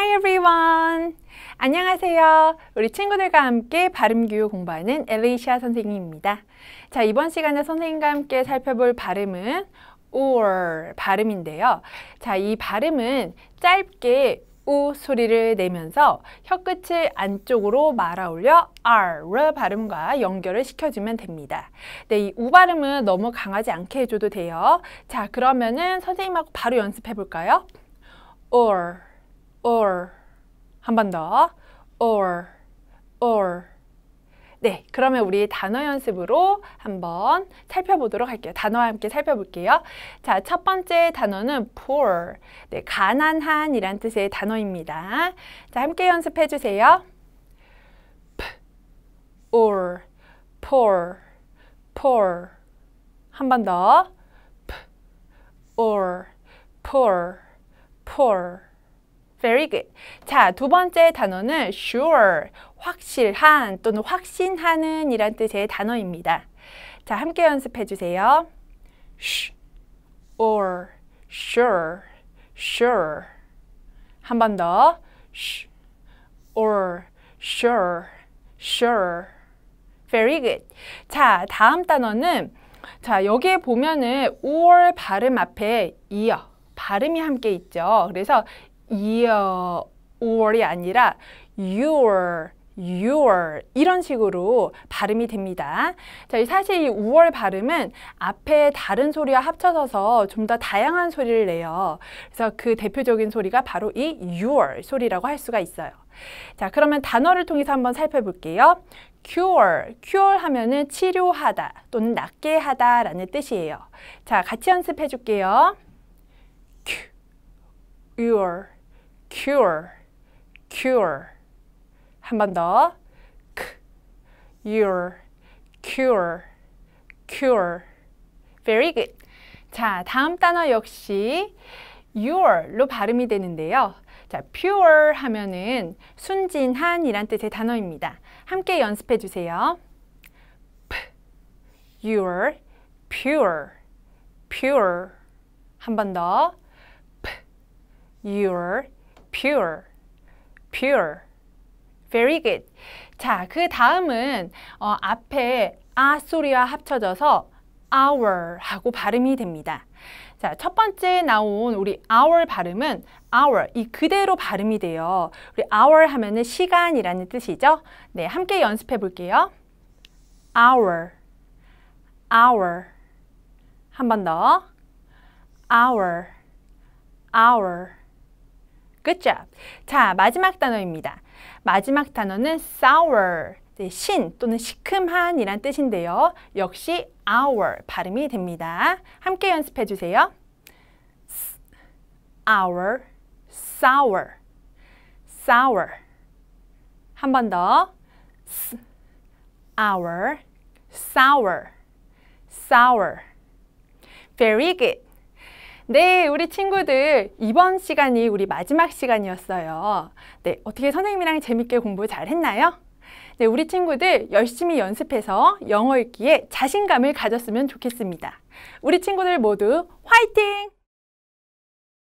Hi everyone! 안녕하세요. 우리 친구들과 함께 발음 교육 공부하는 엘레이시아 선생님입니다. 자, 이번 시간에 선생님과 함께 살펴볼 발음은 or 발음인데요. 자, 이 발음은 짧게 우 소리를 내면서 혀끝을 안쪽으로 말아 올려 R 발음과 연결을 시켜주면 됩니다. 네, 이 우 발음은 너무 강하지 않게 해줘도 돼요. 자, 그러면은 선생님하고 바로 연습해 볼까요? or or 한 번더 or or 네, 그러면 우리 단어 연습으로 한번 살펴보도록 할게요. 단어와 함께 살펴볼게요. 자, 첫 번째 단어는 poor, 네, 가난한이란 뜻의 단어입니다. 자, 함께 연습해 주세요. p, or, poor, poor. 한 번 더. p, or, poor, poor. Very good. 자, 두 번째 단어는 sure, 확실한 또는 확신하는 이란 뜻의 단어입니다. 자, 함께 연습해 주세요. sh, or, sure, sure. 한 번 더. sh, or, sure, sure. Very good. 자, 다음 단어는 자, 여기에 보면은 or 발음 앞에 이어 발음이 함께 있죠. 그래서 your 이 아니라 your your 이런 식으로 발음이 됩니다. 자, 사실 이 우월 발음은 앞에 다른 소리와 합쳐져서 좀 더 다양한 소리를 내요. 그래서 그 대표적인 소리가 바로 이 your 소리라고 할 수가 있어요. 자, 그러면 단어를 통해서 한번 살펴볼게요. cure, cure 하면은 치료하다 또는 낫게 하다라는 뜻이에요. 자, 같이 연습해 줄게요. cure cure, cure. 한 번 더. c u r cure, cure. Very good. 자, 다음 단어 역시 y o u r 로 발음이 되는데요. 자, pure 하면은 순진한이란 뜻의 단어입니다. 함께 연습해 주세요. p u r pure, pure. 한 번 더. pure, pure, pure. Very good. 자, 그 다음은 어, 앞에 아 소리와 합쳐져서 our 하고 발음이 됩니다. 자, 첫 번째 나온 우리 our 발음은 o u r 이 그대로 발음이 돼요. 우리 o u r 하면은 시간이라는 뜻이죠. 네, 함께 연습해 볼게요. o u r o u r 한 번더 o u r o u r Good job. 자, 마지막 단어입니다. 마지막 단어는 sour. 신 또는 시큼한이란 뜻인데요. 역시 hour 발음이 됩니다. 함께 연습해 주세요. hour, sour, sour. 한 번 더. hour, sour, sour. Very good. 네, 우리 친구들 이번 시간이 우리 마지막 시간이었어요. 네, 어떻게 선생님이랑 재밌게 공부 잘했나요? 네, 우리 친구들 열심히 연습해서 영어 읽기에 자신감을 가졌으면 좋겠습니다. 우리 친구들 모두 화이팅!